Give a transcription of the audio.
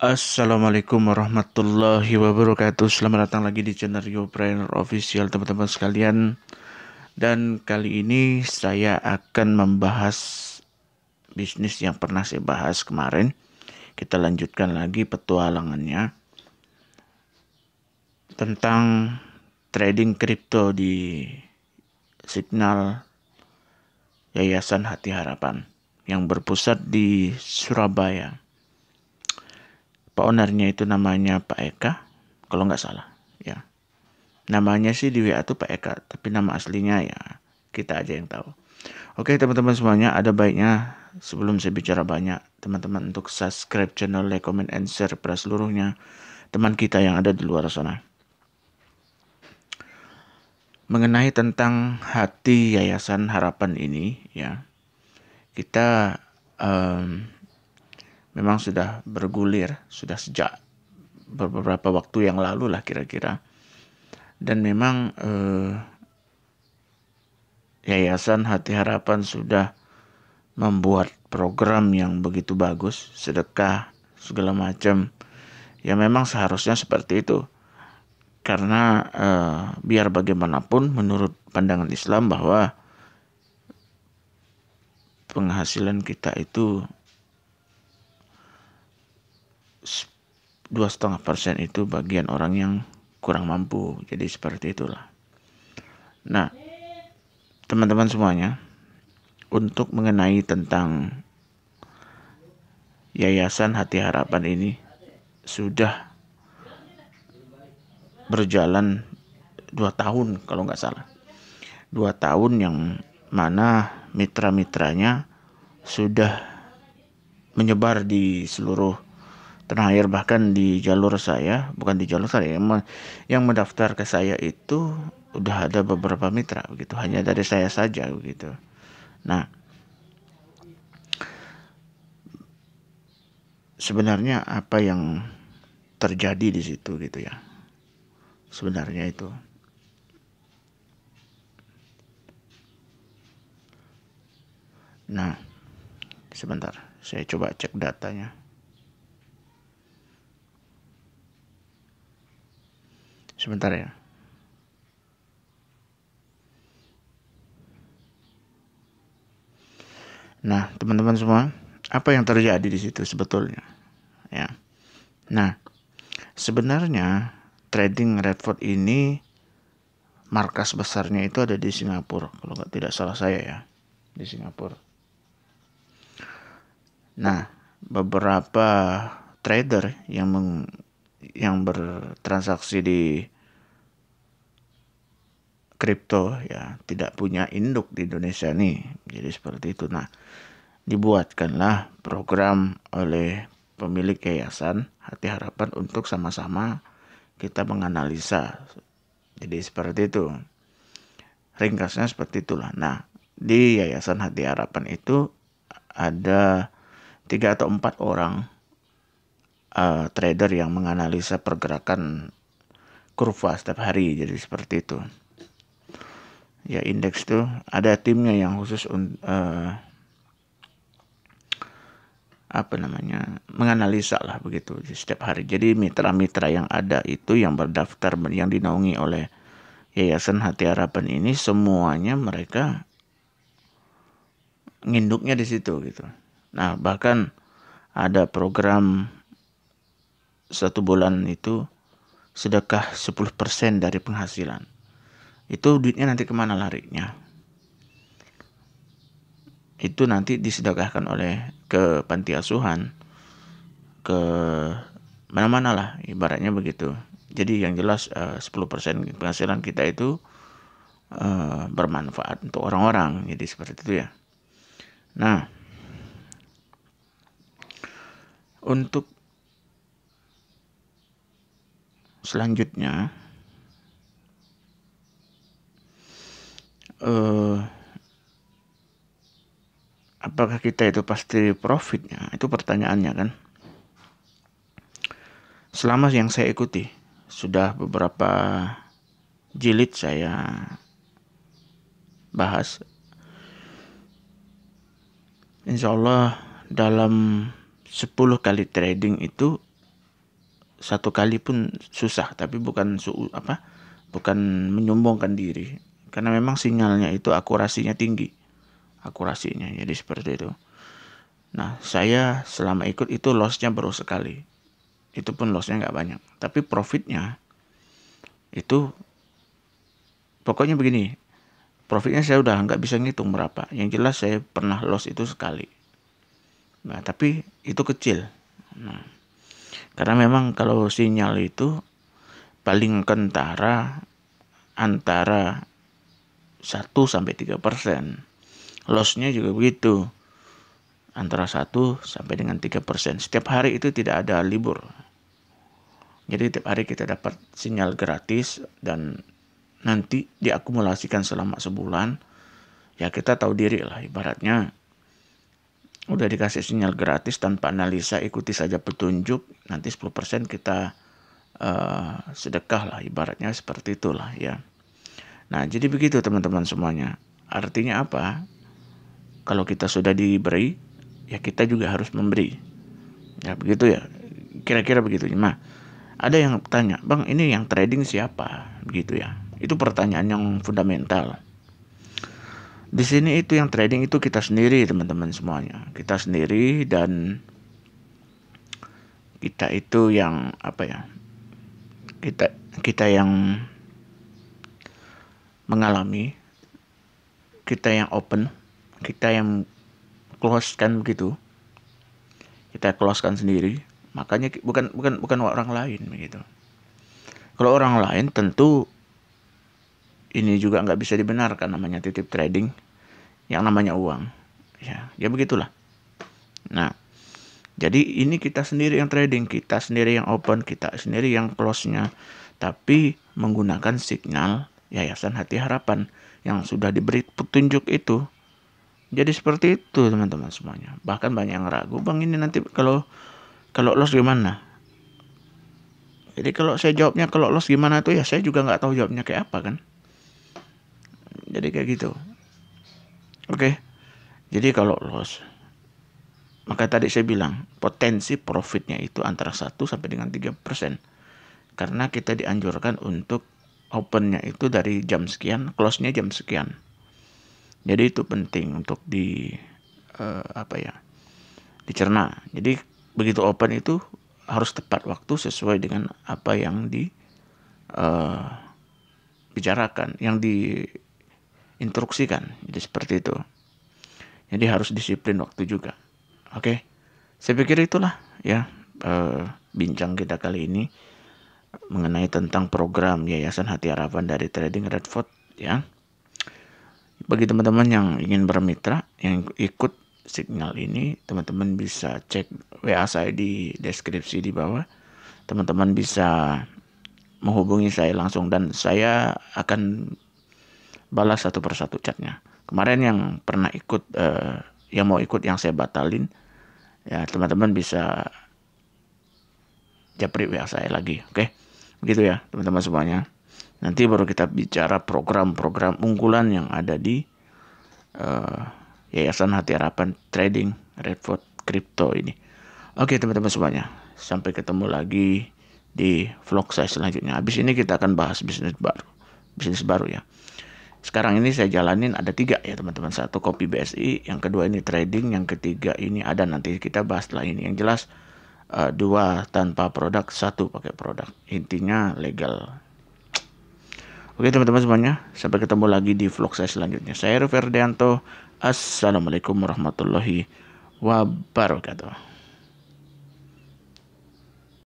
Assalamualaikum warahmatullahi wabarakatuh Selamat datang lagi di channel Yopreneur Official teman-teman sekalian Dan kali ini saya akan membahas bisnis yang pernah saya bahas kemarin Kita lanjutkan lagi petualangannya Tentang trading kripto di signal Yayasan Hati Harapan Yang berpusat di Surabaya Pak ownernya itu namanya Pak Eka, kalau nggak salah, ya. Namanya sih di WA tuh Pak Eka, tapi nama aslinya ya kita aja yang tahu. Oke teman-teman semuanya, ada baiknya sebelum saya bicara banyak, teman-teman untuk subscribe channel, like, comment, and share pada seluruhnya teman kita yang ada di luar sana. Mengenai tentang hati Yayasan Harapan ini, ya, kita um, memang sudah bergulir sudah sejak beberapa waktu yang lalu lah kira-kira dan memang eh, Yayasan Hati Harapan sudah membuat program yang begitu bagus sedekah segala macam ya memang seharusnya seperti itu karena eh, biar bagaimanapun menurut pandangan Islam bahwa penghasilan kita itu dua setengah persen itu bagian orang yang kurang mampu jadi seperti itulah nah teman-teman semuanya untuk mengenai tentang yayasan hati harapan ini sudah berjalan dua tahun kalau nggak salah dua tahun yang mana mitra-mitranya sudah menyebar di seluruh terakhir bahkan di jalur saya bukan di jalur saya yang, yang mendaftar ke saya itu udah ada beberapa mitra begitu hanya dari saya saja begitu nah sebenarnya apa yang terjadi di situ gitu ya sebenarnya itu nah sebentar saya coba cek datanya Sebentar ya. Nah, teman-teman semua, apa yang terjadi di situ sebetulnya? Ya. Nah, sebenarnya trading Redford ini markas besarnya itu ada di Singapura, kalau nggak tidak salah saya ya, di Singapura. Nah, beberapa trader yang meng yang bertransaksi di kripto ya tidak punya induk di Indonesia nih jadi seperti itu nah dibuatkanlah program oleh pemilik yayasan Hati Harapan untuk sama-sama kita menganalisa jadi seperti itu ringkasnya seperti itulah nah di yayasan Hati Harapan itu ada tiga atau empat orang uh, trader yang menganalisa pergerakan kurva setiap hari jadi seperti itu ya indeks tuh ada timnya yang khusus uh, apa namanya menganalisa lah begitu setiap hari jadi mitra-mitra yang ada itu yang berdaftar yang dinaungi oleh Yayasan Hati Harapan ini semuanya mereka nginduknya di situ gitu nah bahkan ada program satu bulan itu sedekah 10% dari penghasilan. Itu duitnya nanti kemana larinya? Itu nanti disedekahkan oleh ke panti asuhan, ke mana-mana lah ibaratnya begitu. Jadi yang jelas eh, uh, 10% penghasilan kita itu eh, bermanfaat untuk orang-orang. Jadi seperti itu ya. Nah, untuk selanjutnya eh, apakah kita itu pasti profitnya itu pertanyaannya kan selama yang saya ikuti sudah beberapa jilid saya bahas Insya Allah dalam 10 kali trading itu satu kali pun susah tapi bukan su apa bukan menyombongkan diri karena memang sinyalnya itu akurasinya tinggi akurasinya jadi seperti itu nah saya selama ikut itu lossnya baru sekali itu pun lossnya nggak banyak tapi profitnya itu pokoknya begini profitnya saya udah nggak bisa ngitung berapa yang jelas saya pernah loss itu sekali nah tapi itu kecil nah karena memang kalau sinyal itu paling kentara antara 1 sampai 3 persen. Lossnya juga begitu antara 1 sampai dengan 3 persen. Setiap hari itu tidak ada libur. Jadi setiap hari kita dapat sinyal gratis dan nanti diakumulasikan selama sebulan. Ya kita tahu diri lah ibaratnya udah dikasih sinyal gratis tanpa analisa ikuti saja petunjuk nanti 10% kita uh, sedekah lah ibaratnya seperti itulah ya nah jadi begitu teman-teman semuanya artinya apa kalau kita sudah diberi ya kita juga harus memberi ya begitu ya kira-kira begitu nah ada yang tanya bang ini yang trading siapa begitu ya itu pertanyaan yang fundamental di sini itu yang trading itu kita sendiri teman-teman semuanya kita sendiri dan kita itu yang apa ya kita kita yang mengalami kita yang open kita yang close kan begitu kita close kan sendiri makanya bukan bukan bukan orang lain begitu kalau orang lain tentu ini juga nggak bisa dibenarkan namanya titip trading yang namanya uang ya ya begitulah nah jadi ini kita sendiri yang trading kita sendiri yang open kita sendiri yang close nya tapi menggunakan signal Yayasan Hati Harapan yang sudah diberi petunjuk itu. Jadi seperti itu teman-teman semuanya. Bahkan banyak yang ragu, "Bang, ini nanti kalau kalau los gimana?" Jadi kalau saya jawabnya kalau los gimana tuh ya saya juga nggak tahu jawabnya kayak apa kan jadi kayak gitu oke okay? jadi kalau loss maka tadi saya bilang potensi profitnya itu antara 1 sampai dengan 3 persen karena kita dianjurkan untuk opennya itu dari jam sekian close-nya jam sekian jadi itu penting untuk di uh, apa ya dicerna jadi begitu open itu harus tepat waktu sesuai dengan apa yang di uh, bicarakan yang di instruksikan. Jadi seperti itu. Jadi harus disiplin waktu juga. Oke. Saya pikir itulah ya eh, bincang kita kali ini mengenai tentang program Yayasan Hati Harapan dari Trading Redford ya. Bagi teman-teman yang ingin bermitra, yang ikut signal ini, teman-teman bisa cek WA saya di deskripsi di bawah. Teman-teman bisa menghubungi saya langsung dan saya akan balas satu persatu chatnya. Kemarin yang pernah ikut, eh, yang mau ikut yang saya batalin, ya teman-teman bisa japri WA saya lagi, oke? Okay? Begitu ya teman-teman semuanya. Nanti baru kita bicara program-program unggulan yang ada di uh, Yayasan Hati Harapan Trading Redford Crypto ini. Oke okay, teman-teman semuanya, sampai ketemu lagi di vlog saya selanjutnya. Habis ini kita akan bahas bisnis baru. Bisnis baru ya sekarang ini saya jalanin ada tiga ya teman-teman satu kopi BSI yang kedua ini trading yang ketiga ini ada nanti kita bahas lah ini yang jelas uh, dua tanpa produk satu pakai produk intinya legal oke teman-teman semuanya sampai ketemu lagi di vlog saya selanjutnya saya Ferdianto assalamualaikum warahmatullahi wabarakatuh